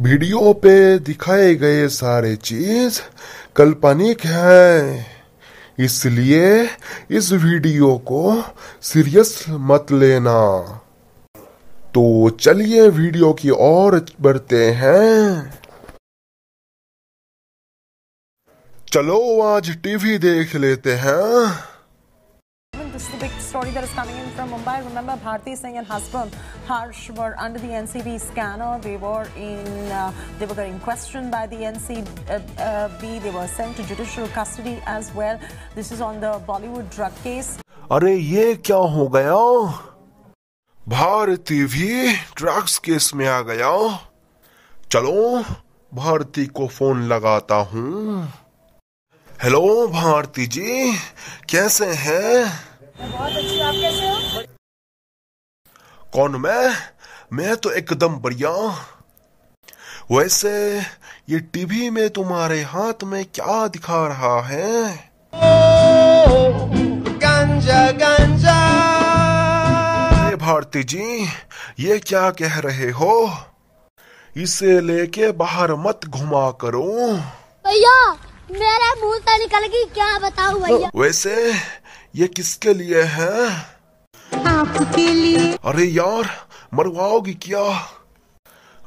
Video पे दिखाए गए सारे चीज कल्पनिक है इसलिए इस वीडियो को सीरियस मत लेना तो चलिए वीडियो की ओर बढ़ते हैं चलो आज टीवी देख लेते हैं This is the big story that is coming in from Mumbai. Remember, Bharti Singh and husband Harsh were under the NCB scanner. They were in, uh, they were getting questioned by the NCB. They were sent to judicial custody as well. This is on the Bollywood drug case. अरे ये क्या हो गया भारती भी drugs case में आ गया चलो भारती को फोन लगाता हूँ हेलो भारती जी कैसे हैं कौन मैं मैं तो एकदम बढ़िया वैसे ये टीवी में तुम्हारे हाथ में क्या दिखा रहा है गंजा गंजा भारती जी ये क्या कह रहे हो इसे लेके बाहर मत घुमा करो भैया मेरा मुंह निकल गई क्या बताऊं भैया वैसे ये किसके लिए है आपके लिए अरे यार मरवाओगी क्या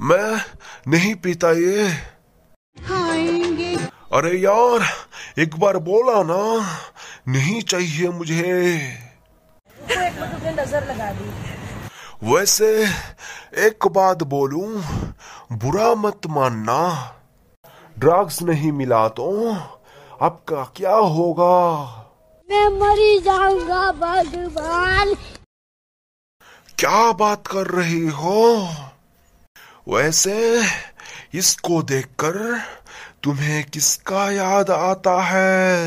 मैं नहीं पीता ये खाएंगे अरे यार एक बार बोला ना नहीं चाहिए मुझे नजर लगा दी वैसे एक बात बोलूं बुरा मत मानना ड्रग्स नहीं मिला तो आपका क्या होगा मैं मरी जाऊंगा भगवान क्या बात कर रही हो वैसे इसको देखकर तुम्हें किसका याद आता है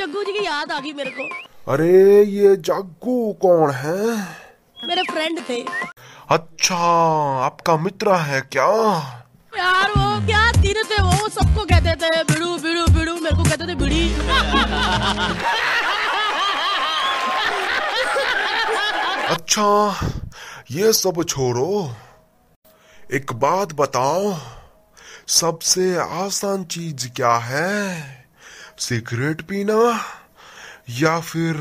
जग्गू जी की याद आ गई मेरे को अरे ये जग्गू कौन है मेरे फ्रेंड थे अच्छा आपका मित्र है क्या यार वो क्या तीर थे वो सबको कहते थे बिड़ू बिड़ू बिड़ू मेरे को कहते थे बिड़ी अच्छा ये सब छोड़ो एक बात बताओ सबसे आसान चीज क्या है सिगरेट पीना या फिर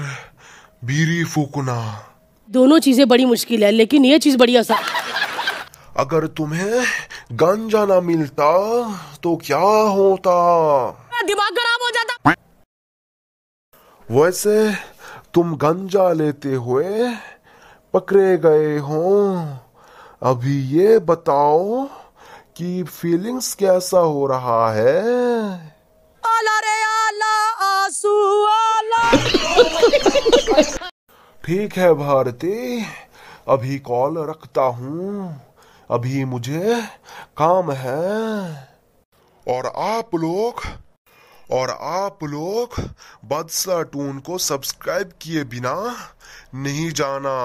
बीरी फूकना दोनों चीजें बड़ी मुश्किल है लेकिन ये चीज बड़ी आसान अगर तुम्हें गंजा ना मिलता तो क्या होता दिमाग खराब हो जाता वैसे तुम गंजा लेते हुए पकड़े गए हो अभी ये बताओ कि फीलिंग्स कैसा हो रहा है आला रे आला आला ठीक है भारती अभी कॉल रखता हूँ अभी मुझे काम है और आप लोग और आप लोग बदसा टून को सब्सक्राइब किए बिना नहीं जाना